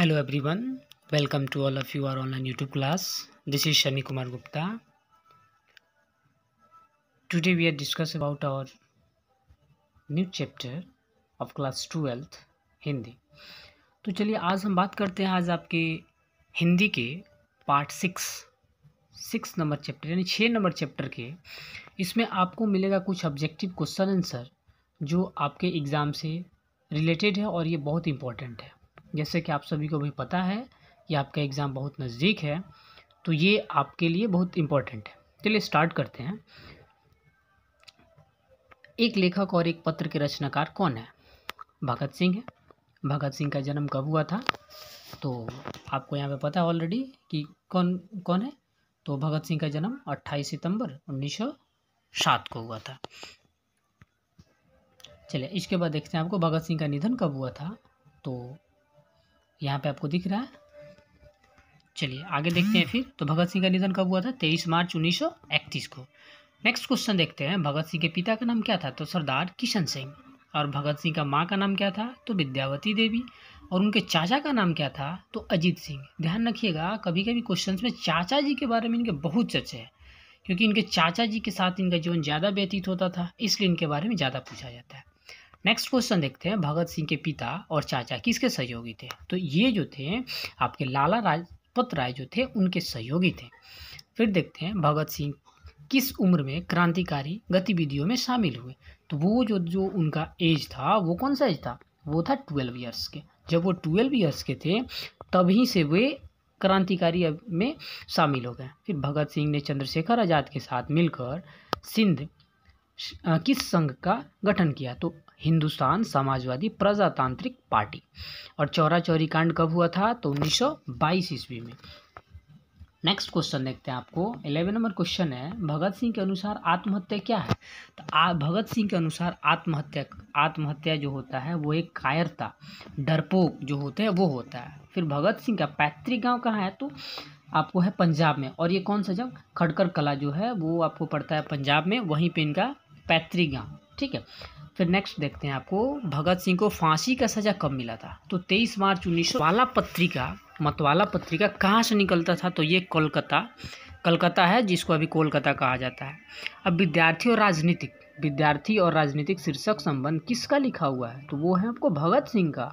hello everyone welcome to all of you are online YouTube class this is Shani Kumar Gupta today we are discuss about our new chapter of class twelfth Hindi तो चलिए आज हम बात करते हैं आज आपके हिंदी के part six six number chapter यानी छः नंबर चैप्टर के इसमें आपको मिलेगा कुछ ऑब्जेक्टिव क्वेश्चन आंसर जो आपके एग्ज़ाम से रिलेटेड है और ये बहुत इंपॉर्टेंट है जैसे कि आप सभी को भी पता है कि आपका एग्ज़ाम बहुत नज़दीक है तो ये आपके लिए बहुत इम्पोर्टेंट है चलिए स्टार्ट करते हैं एक लेखक और एक पत्र के रचनाकार कौन है भगत सिंह है भगत सिंह का जन्म कब हुआ था तो आपको यहाँ पे पता है ऑलरेडी कि कौन कौन है तो भगत सिंह का जन्म 28 सितंबर 1907 को हुआ था चलिए इसके बाद देखते हैं आपको भगत सिंह का निधन कब हुआ था तो यहाँ पे आपको दिख रहा है चलिए आगे देखते हैं फिर तो भगत सिंह का निधन कब हुआ था तेईस मार्च उन्नीस को नेक्स्ट क्वेश्चन देखते हैं भगत सिंह के पिता का नाम क्या था तो सरदार किशन सिंह और भगत सिंह का माँ का नाम क्या था तो विद्यावती देवी और उनके चाचा का नाम क्या था तो अजीत सिंह ध्यान रखिएगा कभी कभी क्वेश्चन में चाचा जी के बारे में इनके बहुत चर्चे हैं क्योंकि इनके चाचा जी के साथ इनका जीवन ज़्यादा व्यतीत होता था इसलिए इनके बारे में ज़्यादा पूछा जाता है नेक्स्ट क्वेश्चन देखते हैं भगत सिंह के पिता और चाचा किसके सहयोगी थे तो ये जो थे आपके लाला राजपत राय जो थे उनके सहयोगी थे फिर देखते हैं भगत सिंह किस उम्र में क्रांतिकारी गतिविधियों में शामिल हुए तो वो जो जो उनका एज था वो कौन सा एज था वो था ट्वेल्व ईयर्स के जब वो ट्वेल्व ईयर्स के थे तभी से वे क्रांतिकारी में शामिल हो गए फिर भगत सिंह ने चंद्रशेखर आज़ाद के साथ मिलकर सिंध किस संघ का गठन किया तो हिंदुस्तान समाजवादी प्रजातांत्रिक पार्टी और चौरा चौरी कांड कब हुआ था तो 1922 ईस्वी में नेक्स्ट क्वेश्चन देखते हैं आपको इलेवन नंबर क्वेश्चन है भगत सिंह के अनुसार आत्महत्या क्या है तो आ, भगत सिंह के अनुसार आत्महत्या आत्महत्या जो होता है वो एक कायरता डरपोक जो होते हैं वो होता है फिर भगत सिंह का पैतृक गांव कहाँ है तो आपको है पंजाब में और ये कौन सा जब खड़कर कला जो है वो आपको पड़ता है पंजाब में वहीं पर इनका पैतृक गाँव ठीक है फिर नेक्स्ट देखते हैं आपको भगत सिंह को फांसी का सजा कब मिला था तो 23 मार्च उन्नीस वाला पत्रिका मतवाला पत्रिका कहाँ से निकलता था तो ये कोलकाता कलकत्ता है जिसको अभी कोलकाता कहा जाता है अब विद्यार्थी और राजनीतिक विद्यार्थी और राजनीतिक शीर्षक संबंध किसका लिखा हुआ है तो वो है आपको भगत सिंह का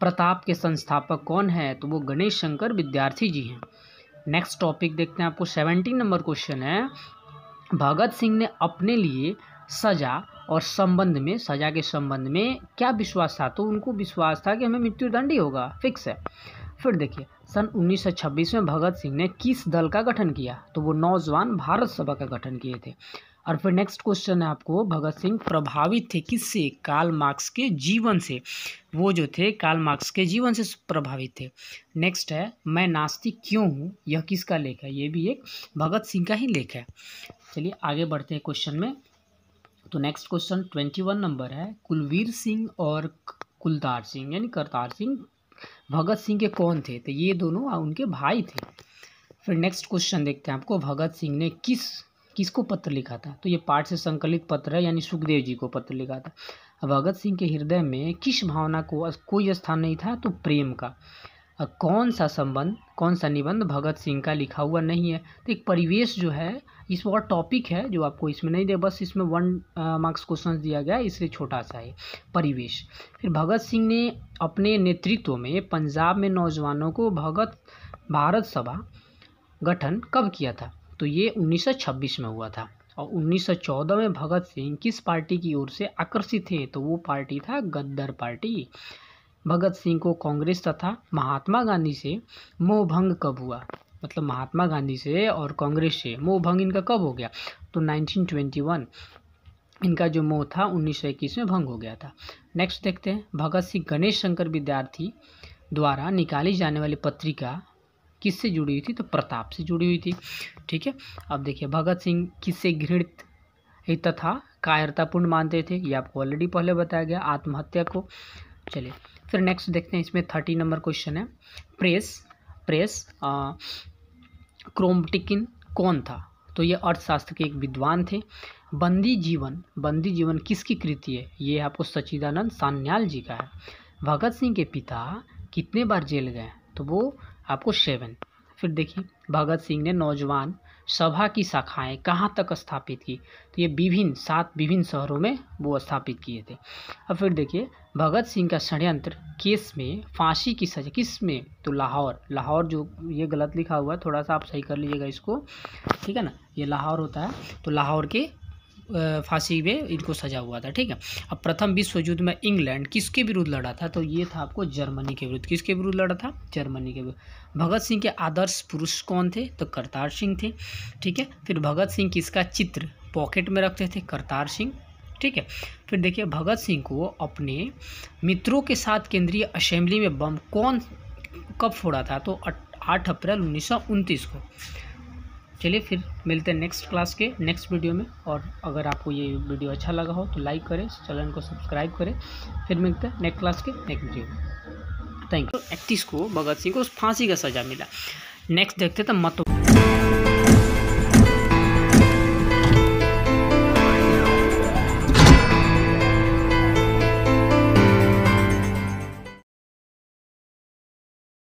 प्रताप के संस्थापक कौन है तो वो गणेश शंकर विद्यार्थी जी हैं नेक्स्ट टॉपिक देखते हैं आपको सेवेंटीन नंबर क्वेश्चन है भगत सिंह ने अपने लिए सजा और संबंध में सजा के संबंध में क्या विश्वास था तो उनको विश्वास था कि हमें मृत्युदंड ही होगा फिक्स है फिर देखिए सन 1926 में भगत सिंह ने किस दल का गठन किया तो वो नौजवान भारत सभा का गठन किए थे और फिर नेक्स्ट क्वेश्चन है आपको भगत सिंह प्रभावित थे किससे काल मार्क्स के जीवन से वो जो थे काल मार्क्स के जीवन से प्रभावित थे नेक्स्ट है मैं नास्तिक क्यों हूँ यह किसका लेख है ये भी एक भगत सिंह का ही लेख है चलिए आगे बढ़ते हैं क्वेश्चन में तो next question twenty one number है कुलवीर सिंह और कुलतार सिंह यानी करतार सिंह भगत सिंह के कौन थे तो ये दोनों उनके भाई थे फिर नेक्स्ट क्वेश्चन देखते हैं आपको भगत सिंह ने किस किसको पत्र लिखा था तो ये पाठ से संकलित पत्र है यानी सुखदेव जी को पत्र लिखा था भगत सिंह के हृदय में किस भावना को कोई स्थान नहीं था तो प्रेम का कौन सा संबंध कौन सा निबंध भगत सिंह का लिखा हुआ नहीं है तो एक परिवेश जो है इस और टॉपिक है जो आपको इसमें नहीं दे बस इसमें वन मार्क्स क्वेश्चन दिया गया इसलिए छोटा सा है परिवेश फिर भगत सिंह ने अपने नेतृत्व में पंजाब में नौजवानों को भगत भारत सभा गठन कब किया था तो ये 1926 में हुआ था और 1914 में भगत सिंह किस पार्टी की ओर से आकर्षित थे तो वो पार्टी था गद्दर पार्टी भगत सिंह को कांग्रेस तथा महात्मा गांधी से मोह भंग कब हुआ मतलब महात्मा गांधी से और कांग्रेस से मोह भंग इनका कब हो गया तो 1921 इनका जो मोह था उन्नीस में भंग हो गया था नेक्स्ट देखते हैं भगत सिंह गणेश शंकर विद्यार्थी द्वारा निकाली जाने वाली पत्रिका किससे जुड़ी हुई थी तो प्रताप से जुड़ी हुई थी ठीक है अब देखिए भगत सिंह किससे घृणित तथा कायरतापूर्ण मानते थे ये आपको ऑलरेडी पहले बताया गया आत्महत्या को चलिए फिर नेक्स्ट देखते हैं इसमें थर्टी नंबर क्वेश्चन है प्रेस प्रेस क्रोमटिकिन कौन था तो ये अर्थशास्त्र के एक विद्वान थे बंदी जीवन बंदी जीवन किसकी कृति है ये आपको सचिदानंद सान्याल जी का है भगत सिंह के पिता कितने बार जेल गए तो वो आपको सेवन फिर देखिए भगत सिंह ने नौजवान सभा की शाखाएं कहाँ तक स्थापित की तो ये विभिन्न सात विभिन्न शहरों में वो स्थापित किए थे अब फिर देखिए भगत सिंह का षड्यंत्र केस में फांसी की सजा किस में तो लाहौर लाहौर जो ये गलत लिखा हुआ है थोड़ा सा आप सही कर लीजिएगा इसको ठीक है ना ये लाहौर होता है तो लाहौर के फांसी में इनको सजा हुआ था ठीक है अब प्रथम विश्व युद्ध में इंग्लैंड किसके विरुद्ध लड़ा था तो ये था आपको जर्मनी के विरुद्ध किसके विरुद्ध लड़ा था जर्मनी के विरुद्ध भगत सिंह के आदर्श पुरुष कौन थे तो करतार सिंह थे ठीक है फिर भगत सिंह किसका चित्र पॉकेट में रखते थे करतार सिंह ठीक है फिर देखिए भगत सिंह को अपने मित्रों के साथ केंद्रीय असेंबली में बम कौन कब फोड़ा था तो आठ अप्रैल उन्नीस को चलिए फिर मिलते हैं नेक्स्ट क्लास के नेक्स्ट वीडियो में और अगर आपको ये वीडियो अच्छा लगा हो तो लाइक करें चैनल को सब्सक्राइब करें फिर मिलते हैं नेक्स्ट क्लास के नेक्स्ट वीडियो में थैंक यू इकतीस को भगत सिंह को फांसी का सज़ा मिला नेक्स्ट देखते थे तो मतों